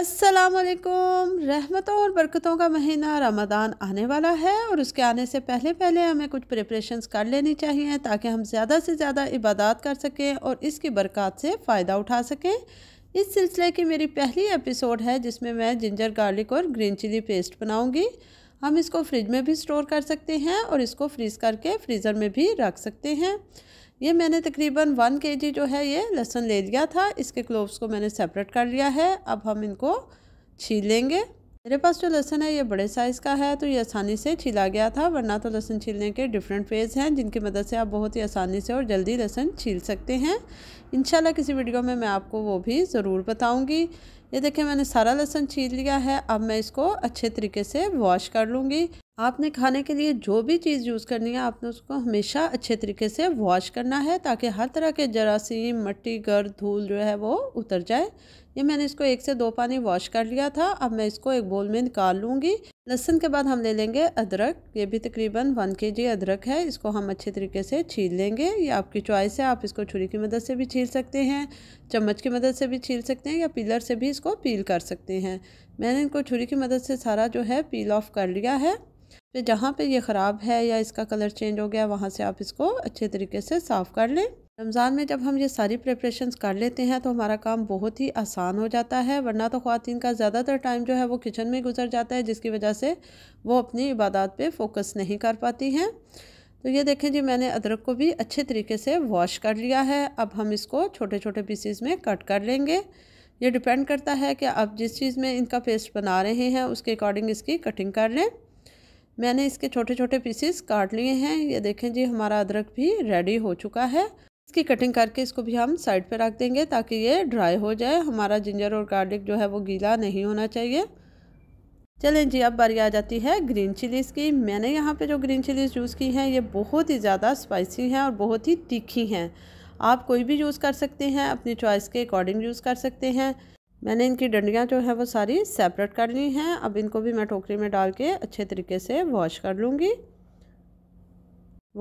असलकुम रहमतों और बरकतों का महीना रमदान आने वाला है और उसके आने से पहले पहले हमें कुछ प्रिपरेशंस कर लेनी चाहिए ताकि हम ज़्यादा से ज़्यादा इबादत कर सकें और इसकी बरक़ात से फ़ायदा उठा सकें इस सिलसिले की मेरी पहली एपिसोड है जिसमें मैं जिंजर गार्लिक और ग्रीन चिली पेस्ट बनाऊँगी हम इसको फ्रिज में भी स्टोर कर सकते हैं और इसको फ्रीज़ करके फ्रीज़र में भी रख सकते हैं ये मैंने तकरीबन वन के जी जो है ये लहसुन ले लिया था इसके क्लोव्स को मैंने सेपरेट कर लिया है अब हम इनको छील लेंगे मेरे पास जो लहसुन है ये बड़े साइज़ का है तो ये आसानी से छीला गया था वरना तो लहसन छीलने के डिफरेंट फेज़ हैं जिनकी मदद से आप बहुत ही आसानी से और जल्दी लहसुन छील सकते हैं इंशाल्लाह किसी वीडियो में मैं आपको वो भी ज़रूर बताऊंगी ये देखिए मैंने सारा लहसन छील लिया है अब मैं इसको अच्छे तरीके से वॉश कर लूँगी आपने खाने के लिए जो भी चीज़ यूज़ करनी है आपने उसको हमेशा अच्छे तरीके से वॉश करना है ताकि हर तरह के जरासीम मट्टी गर्द धूल जो है वो उतर जाए ये मैंने इसको एक से दो पानी वॉश कर लिया था अब मैं इसको एक बोल में निकाल लूँगी लहसुन के बाद हम ले लेंगे अदरक ये भी तकरीबन वन के जी अदरक है इसको हम अच्छे तरीके से छील लेंगे ये आपकी चॉइस है आप इसको छुरी की मदद से भी छील सकते हैं चम्मच की मदद से भी छील सकते हैं या पीलर से भी इसको पील कर सकते हैं मैंने इनको छुरी की मदद से सारा जो है पील ऑफ कर लिया है फिर जहाँ पे ये ख़राब है या इसका कलर चेंज हो गया वहाँ से आप इसको अच्छे तरीके से साफ़ कर लें रमज़ान में जब हम ये सारी प्रेपरेशन कर लेते हैं तो हमारा काम बहुत ही आसान हो जाता है वरना तो ख़वान का ज़्यादातर टाइम जो है वो किचन में गुजर जाता है जिसकी वजह से वो अपनी इबादत पे फोकस नहीं कर पाती हैं तो ये देखें जी मैंने अदरक को भी अच्छे तरीके से वॉश कर लिया है अब हम इसको छोटे छोटे पीसीज में कट कर लेंगे ये डिपेंड करता है कि आप जिस चीज़ में इनका पेस्ट बना रहे हैं उसके अकॉर्डिंग इसकी कटिंग कर लें मैंने इसके छोटे छोटे पीसेस काट लिए हैं ये देखें जी हमारा अदरक भी रेडी हो चुका है इसकी कटिंग करके इसको भी हम साइड पर रख देंगे ताकि ये ड्राई हो जाए हमारा जिंजर और गार्लिक जो है वो गीला नहीं होना चाहिए चलें जी अब बारी आ जाती है ग्रीन चिलीज़ की मैंने यहाँ पे जो ग्रीन चिलीज़ यूज़ की हैं ये बहुत ही ज़्यादा स्पाइसी हैं और बहुत ही तीखी हैं आप कोई भी यूज़ कर सकते हैं अपनी चॉइस के अकॉर्डिंग यूज़ कर सकते हैं मैंने इनकी डंडियाँ जो है वो सारी सेपरेट कर ली हैं अब इनको भी मैं टोकरी में डाल के अच्छे तरीके से वॉश कर लूँगी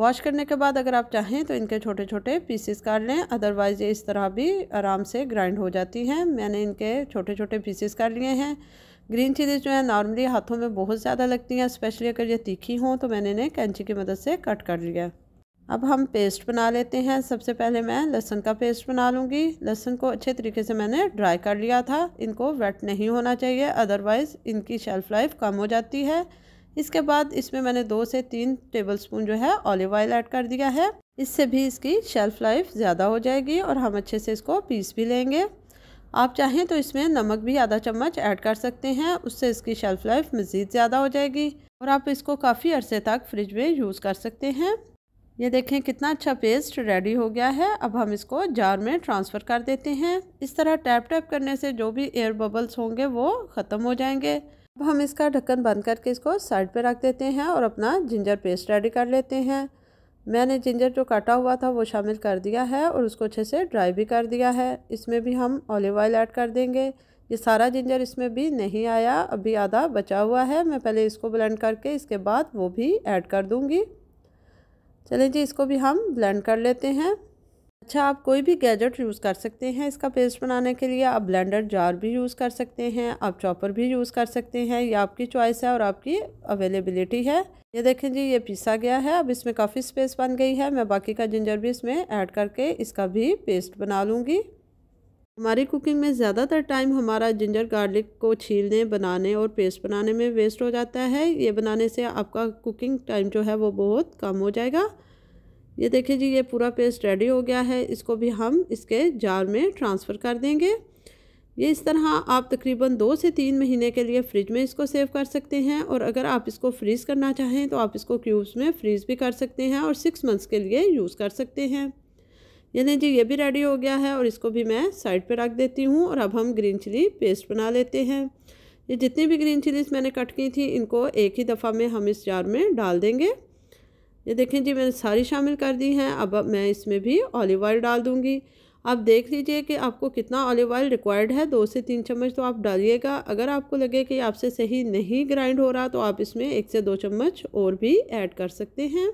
वॉश करने के बाद अगर आप चाहें तो इनके छोटे छोटे पीसेस काट लें अदरवाइज़ ये इस तरह भी आराम से ग्राइंड हो जाती हैं मैंने इनके छोटे छोटे पीसेस कर लिए हैं ग्रीन चिलीज जो है नॉर्मली हाथों में बहुत ज़्यादा लगती हैं स्पेशली अगर ये तीखी हों तो मैंने इन्हें कैंची की मदद से कट कर लिया अब हम पेस्ट बना लेते हैं सबसे पहले मैं लहसुन का पेस्ट बना लूँगी लहसुन को अच्छे तरीके से मैंने ड्राई कर लिया था इनको वेट नहीं होना चाहिए अदरवाइज़ इनकी शेल्फ़ लाइफ कम हो जाती है इसके बाद इसमें मैंने दो से तीन टेबलस्पून जो है ऑलिव ऑयल ऐड कर दिया है इससे भी इसकी शेल्फ़ लाइफ ज़्यादा हो जाएगी और हम अच्छे से इसको पीस भी लेंगे आप चाहें तो इसमें नमक भी आधा चम्मच ऐड कर सकते हैं उससे इसकी शेल्फ़ लाइफ मज़ीद ज़्यादा हो जाएगी और आप इसको काफ़ी अरसे तक फ्रिज में यूज़ कर सकते हैं ये देखें कितना अच्छा पेस्ट रेडी हो गया है अब हम इसको जार में ट्रांसफ़र कर देते हैं इस तरह टैप टैप करने से जो भी एयर बबल्स होंगे वो ख़त्म हो जाएंगे अब हम इसका ढक्कन बंद करके इसको साइड पे रख देते हैं और अपना जिंजर पेस्ट रेडी कर लेते हैं मैंने जिंजर जो काटा हुआ था वो शामिल कर दिया है और उसको अच्छे से ड्राई भी कर दिया है इसमें भी हम ऑलिव ऑयल ऐड कर देंगे ये सारा जिंजर इसमें भी नहीं आया अभी आधा बचा हुआ है मैं पहले इसको ब्लेंड करके इसके बाद वो भी ऐड कर दूँगी चलें जी इसको भी हम ब्लेंड कर लेते हैं अच्छा आप कोई भी गैजेट यूज़ कर सकते हैं इसका पेस्ट बनाने के लिए आप ब्लेंडर जार भी यूज़ कर सकते हैं आप चॉपर भी यूज़ कर सकते हैं ये आपकी चॉइस है और आपकी अवेलेबिलिटी है ये देखें जी ये पीसा गया है अब इसमें काफ़ी स्पेस बन गई है मैं बाकी का जिंजर भी इसमें ऐड करके इसका भी पेस्ट बना लूँगी हमारी कुकिंग में ज़्यादातर टाइम हमारा जिंजर गार्लिक को छीलने बनाने और पेस्ट बनाने में वेस्ट हो जाता है ये बनाने से आपका कुकिंग टाइम जो है वो बहुत कम हो जाएगा ये देखिए जी ये पूरा पेस्ट रेडी हो गया है इसको भी हम इसके जार में ट्रांसफ़र कर देंगे ये इस तरह आप तकरीबन दो से तीन महीने के लिए फ्रिज में इसको सेव कर सकते हैं और अगर आप इसको फ्रीज़ करना चाहें तो आप इसको क्यूब्स में फ्रीज़ भी कर सकते हैं और सिक्स मंथ्स के लिए यूज़ कर सकते हैं ये नहीं जी ये भी रेडी हो गया है और इसको भी मैं साइड पे रख देती हूँ और अब हम ग्रीन चिली पेस्ट बना लेते हैं ये जितनी भी ग्रीन चिलीज मैंने कट की थी इनको एक ही दफ़ा में हम इस जार में डाल देंगे ये देखें जी मैंने सारी शामिल कर दी हैं अब मैं इसमें भी ऑलिव ऑयल डाल दूँगी आप देख लीजिए कि आपको कितना ऑलिव ऑयल रिक्वायर्ड है दो से तीन चम्मच तो आप डालिएगा अगर आपको लगे कि आपसे सही नहीं ग्राइंड हो रहा तो आप इसमें एक से दो चम्मच और भी ऐड कर सकते हैं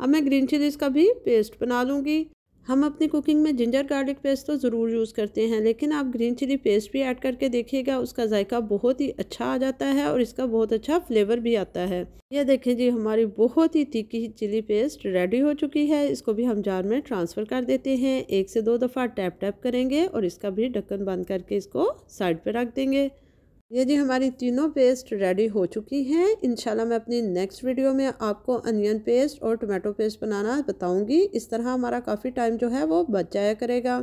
अब मैं ग्रीन चिलीज़ का भी पेस्ट बना लूँगी हम अपनी कुकिंग में जिंजर गार्लिक पेस्ट तो ज़रूर यूज़ करते हैं लेकिन आप ग्रीन चिली पेस्ट भी ऐड करके देखिएगा उसका जायका बहुत ही अच्छा आ जाता है और इसका बहुत अच्छा फ्लेवर भी आता है यह देखें जी हमारी बहुत ही तीखी चिली पेस्ट रेडी हो चुकी है इसको भी हम जार में ट्रांसफ़र कर देते हैं एक से दो दफ़ा टैप टैप करेंगे और इसका भी ढक्कन बंद करके इसको साइड पर रख देंगे ये जी हमारी तीनों पेस्ट रेडी हो चुकी हैं इंशाल्लाह मैं अपनी नेक्स्ट वीडियो में आपको अनियन पेस्ट और टोमेटो पेस्ट बनाना बताऊंगी इस तरह हमारा काफ़ी टाइम जो है वो बच जाया करेगा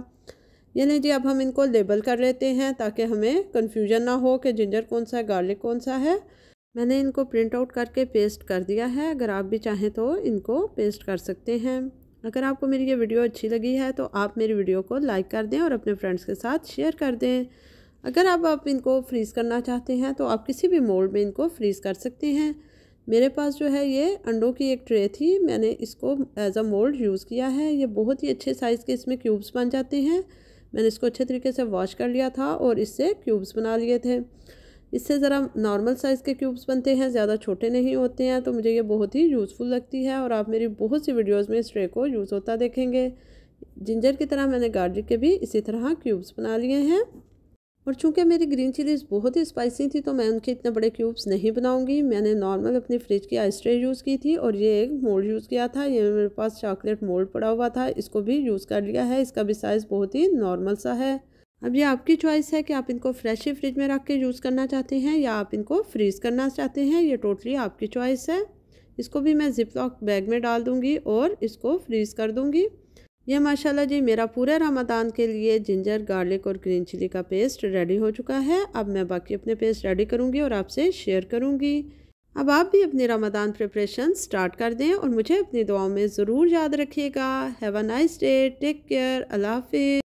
ये नहीं जी अब हम इनको लेबल कर लेते हैं ताकि हमें कन्फ्यूजन ना हो कि जिंजर कौन सा है गार्लिक कौन सा है मैंने इनको प्रिंट आउट करके पेस्ट कर दिया है अगर आप भी चाहें तो इनको पेस्ट कर सकते हैं अगर आपको मेरी ये वीडियो अच्छी लगी है तो आप मेरी वीडियो को लाइक कर दें और अपने फ्रेंड्स के साथ शेयर कर दें अगर आप, आप इनको फ्रीज़ करना चाहते हैं तो आप किसी भी मोल्ड में इनको फ्रीज़ कर सकते हैं मेरे पास जो है ये अंडों की एक ट्रे थी मैंने इसको एज अ मोल्ड यूज़ किया है ये बहुत ही अच्छे साइज़ के इसमें क्यूब्स बन जाते हैं मैंने इसको अच्छे तरीके से वॉश कर लिया था और इससे क्यूब्स बना लिए थे इससे ज़रा नॉर्मल साइज़ के क्यूब्स बनते हैं ज़्यादा छोटे नहीं होते हैं तो मुझे ये बहुत ही यूज़फुल लगती है और आप मेरी बहुत सी वीडियोज़ में इस ट्रे को यूज़ होता देखेंगे जिंजर की तरह मैंने गार्लिक के भी इसी तरह क्यूब्स बना लिए हैं और चूँकि मेरी ग्रीन चिलीज़ बहुत ही स्पाइसी थी तो मैं उनके इतने बड़े क्यूब्स नहीं बनाऊँगी मैंने नॉर्मल अपनी फ्रिज की आइस ट्रे यूज़ की थी और ये एक मोल्ड यूज़ किया था ये मेरे पास चॉकलेट मोल्ड पड़ा हुआ था इसको भी यूज़ कर लिया है इसका भी साइज़ बहुत ही नॉर्मल सा है अब ये आपकी चॉइस है कि आप इनको फ्रेश ही फ्रिज में रख के यूज़ करना चाहते हैं या आप इनको फ्रीज़ करना चाहते हैं ये टोटली आपकी चॉइस है इसको भी मैं जिप लॉक बैग में डाल दूँगी और इसको फ्रीज़ कर दूँगी यह माशाल्लाह जी मेरा पूरे रमदान के लिए जिंजर गार्लिक और ग्रीन चिली का पेस्ट रेडी हो चुका है अब मैं बाकी अपने पेस्ट रेडी करूँगी और आपसे शेयर करूँगी अब आप भी अपनी रमदान प्रिपरेशन स्टार्ट कर दें और मुझे अपनी दुआओं में ज़रूर याद रखिएगा have a nice day take care अल्लाह हाफिज़